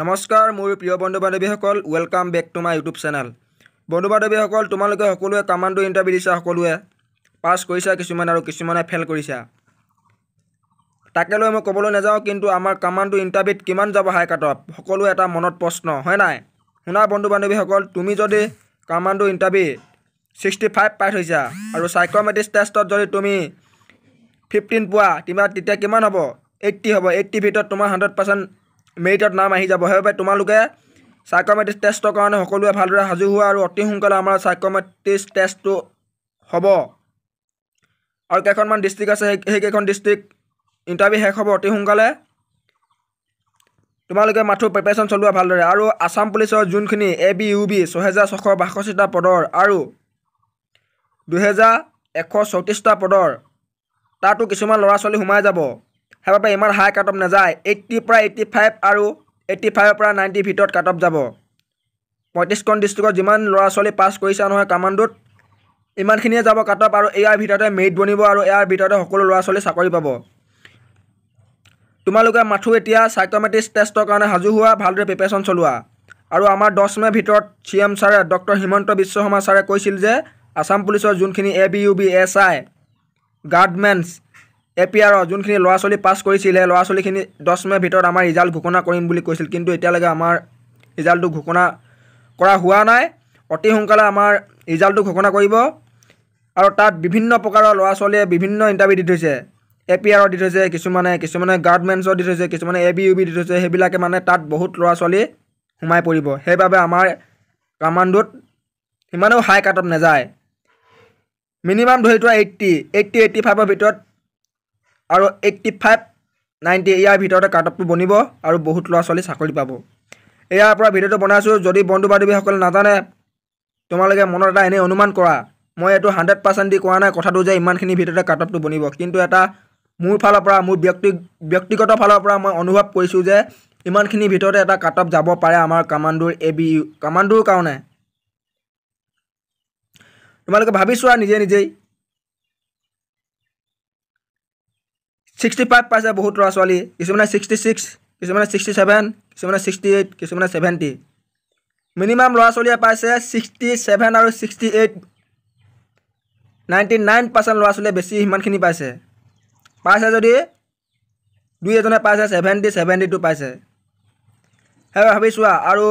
নমস্কাৰ মোৰ প্ৰিয় বন্ধু বান্ধৱীসকল welcome back to my YouTube channel বন্ধু বান্ধৱীসকল তোমালোকে সকলোৱে কামাণ্ডো ইণ্টাৰভিউ দিছা সকলোৱে পাছ কৰিছা কিছুমান আৰু কিছুমানে ফেইল কৰিছা তাকে লৈ মই ক'বলৈ নাযাওঁ কিন্তু আমাৰ কামাণ্ডো ইণ্টাৰভিউত কিমান যাব হাইকাটত সকলোৱে এটা মনত প্ৰশ্ন হয় নাই শুনা বন্ধু বান্ধৱীসকল তুমি যদি কামাণ্ডো ইণ্টাৰভিউ ছিক্সটি ফাইভ পাই থৈছা আৰু চাইক্ৰমেটিক্স টেষ্টত যদি তুমি ফিফটিন পোৱা তোমাৰ তেতিয়া কিমান হ'ব এইট্টি হ'ব এইট্টিৰ ভিতৰত তোমাৰ হাণ্ড্ৰেড পাৰ্চেণ্ট মেৰিটত নাম আহি যাব সেইবাবে তোমালোকে চাইকমেটিক্স টেষ্টৰ কাৰণে সকলোৱে ভালদৰে সাজু হোৱা আৰু অতি সোনকালে আমাৰ চাইকমেটিক্স টেষ্টটো হ'ব আৰু কেইখনমান ডিষ্ট্ৰিক্ট আছে সেই সেইকেইখন ডিষ্ট্ৰিক ইণ্টাৰভিউ শেষ হ'ব অতি সোনকালে তোমালোকে মাথো প্ৰিপেৰেশ্যন চলোৱা ভালদৰে আৰু আছাম পুলিচৰ যোনখিনি এ বি ইউ বি ছহেজাৰ ছশ বাষষ্ঠিটা পদৰ আৰু দুহেজাৰ এশ চৌত্ৰিছটা পদৰ তাতো কিছুমান ল'ৰা ছোৱালী সোমাই যাব সেইবাবে ইমান হাই কাটঅফ নাযায় এইট্টিৰ পৰা এইট্টি ফাইভ আৰু এইট্টি ফাইভৰ পৰা নাইণ্টিৰ ভিতৰত কাটঅফ যাব পঁয়ত্ৰিছখন ডিষ্ট্ৰিক্টত যিমান ল'ৰা ছোৱালী পাছ কৰিছে নহয় কামাণ্ডোত ইমানখিনিয়ে যাব কাটঅফ আৰু ইয়াৰ ভিতৰতে মেৰিট বনিব আৰু ইয়াৰ ভিতৰতে সকলো ল'ৰা ছোৱালী চাকৰি পাব তোমালোকে মাথো এতিয়া চাইক'মেট্ৰিক টেষ্টৰ কাৰণে সাজু হোৱা ভালদৰে প্ৰিপেৰেশ্যন চলোৱা আৰু আমাৰ দহ মে'ৰ ভিতৰত চি এম ছাৰে ডক্টৰ হিমন্ত বিশ্ব শৰ্মা ছাৰে কৈছিল যে আছাম পুলিচৰ যোনখিনি A B U B S I গাৰ্ডমেনছ এ পি আৰ যোনখিনি ল'ৰা ছোৱালী পাছ কৰিছিলে ল'ৰা ছোৱালীখিনি দহ মে'ৰ ভিতৰত আমাৰ ৰিজাল্ট ঘোষণা কৰিম বুলি কৈছিল কিন্তু এতিয়ালৈকে আমাৰ ৰিজাল্টটো ঘোষণা কৰা হোৱা নাই অতি সোনকালে আমাৰ ৰিজাল্টটো ঘোষণা কৰিব আৰু তাত বিভিন্ন প্ৰকাৰৰ ল'ৰা ছোৱালীয়ে বিভিন্ন ইণ্টাৰভিউ দি থৈছে এ পি আৰত দি থৈছে কিছুমানে কিছুমানে গাৰ্ডমেণ্টছত দি থৈছে কিছুমানে এ বি ইউ বি দি থৈছে সেইবিলাকে মানে তাত বহুত ল'ৰা ছোৱালী সোমাই পৰিব সেইবাবে আমাৰ কামাণ্ডোত সিমানেও হাই কাটত নেযায় মিনিমাম ধৰি থোৱা এইট্টি এইট্টি এইট্টি ফাইভৰ ভিতৰত আৰু এইটি ফাইভ নাইণ্টি ইয়াৰ ভিতৰতে কাৰ্টআপটো বনিব আৰু বহুত ল'ৰা ছোৱালী চাকৰি পাব ইয়াৰ পৰা ভিডিঅ'টো বনাইছোঁ যদি বন্ধু বান্ধৱীসকলে নাজানে তোমালোকে মনত এটা এনেই অনুমান কৰা মই এইটো হাণ্ড্ৰেড পাৰ্চেণ্ট দি কোৱা নাই কথাটো যে ইমানখিনি ভিতৰতে কাৰ্টআপটো বনিব কিন্তু এটা মোৰ ফালৰ পৰা মোৰ ব্যক্তি ব্যক্তিগত ফালৰ পৰা মই অনুভৱ কৰিছোঁ যে ইমানখিনি ভিতৰতে এটা কাৰ্টআপ যাব পাৰে আমাৰ কামাণ্ডোৰ এ বি ইউ কামাণ্ডোৰ কাৰণে তোমালোকে ভাবি চোৱা নিজে নিজেই ছিক্সটি ফাইভ পাইছে বহুত ল'ৰা ছোৱালী কিছুমানে ছিক্সটি ছিক্স কিছুমানে ছিক্সটি ছেভেন কিছুমানে ছিক্সটি এইট কিছুমানে ছেভেণ্টি মিনিমাম ল'ৰা ছোৱালীয়ে পাইছে ছিক্সটি ছেভেন আৰু sixty eight ninety nine percent ল'ৰা ছোৱালীয়ে বেছি সিমানখিনি পাইছে পাইছে যদি দুই এজনে পাইছে ছেভেণ্টি ছেভেণ্টি টু পাইছে সেই ভাবিছোঁ আৰু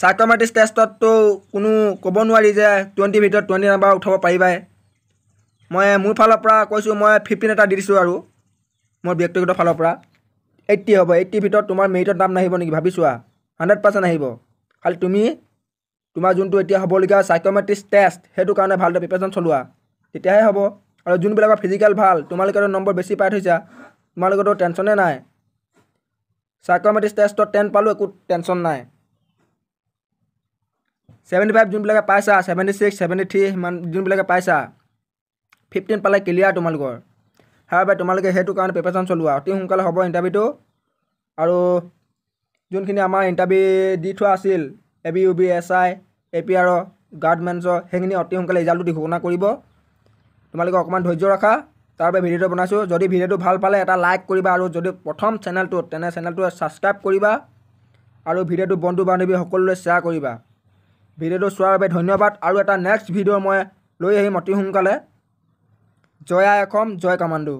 চাইক্ৰমেটিক্স টেষ্টততো কোনো ক'ব নোৱাৰি যে টুৱেণ্টিৰ ভিতৰত টুৱেণ্টি নাম্বাৰ উঠাব পাৰিবাই মই মোৰ ফালৰ পৰা কৈছোঁ মই ফিফটিন এটা দি দিছোঁ আৰু মোৰ ব্যক্তিগত ফালৰ পৰা এইট্টি হ'ব এইট্টিৰ ভিতৰত তোমাৰ মেৰিটৰ দাম নাহিব নেকি ভাবি চোৱা হাণ্ড্ৰেড পাৰ্চেণ্ট আহিব খালি তুমি তোমাৰ যোনটো এতিয়া হ'বলগীয়া চাইকমেট্ৰিক টেষ্ট সেইটো কাৰণে ভালদৰে প্ৰিপেৰেশ্যন চলোৱা তেতিয়াহে হ'ব আৰু যোনবিলাকৰ ফিজিকেল ভাল তোমালোকেতো নম্বৰ বেছি পাই থৈছা তোমালোকেতো টেনশ্যনে নাই চাইকমেট্ৰিক টেষ্টত টেন পালোঁ একো টেনশ্যন নাই ছেভেণ্টি ফাইভ যোনবিলাকে পাইছা ছেভেণ্টি ছিক্স ছেভেণ্টি থ্ৰী সিমান যোনবিলাকে পাইছা ফিফটিন পালে ক্লিয়াৰ তোমালোকৰ হয় বাই তোমালোকে সেইটো কাৰণে প্ৰিপেৰেশ্যন চলোৱা অতি সোনকালে হ'ব ইণ্টাৰভিউটো আৰু যোনখিনি আমাৰ ইণ্টাৰভিউ দি থোৱা আছিল A B U B S I A P R গাৰ্ডমেণ্টছৰ সেইখিনি অতি সোনকালে ৰিজাল্টটো দি ঘোষণা কৰিব তোমালোকে অকণমান ধৈৰ্য ৰাখা বাবে ভিডিঅ'টো বনাইছোঁ যদি ভিডিঅ'টো ভাল পালে এটা লাইক কৰিবা আৰু যদি প্ৰথম চেনেলটো তেনে চেনেলটো ছাবস্ক্ৰাইব কৰিবা আৰু ভিডিঅ'টো বন্ধু বান্ধৱী সকলোৱে শ্বেয়াৰ কৰিবা ভিডিঅ'টো চোৱাৰ বাবে ধন্যবাদ আৰু এটা নেক্সট ভিডিঅ' মই লৈ আহিম অতি সোনকালে জয়া এখম জয় কামাণ্ডো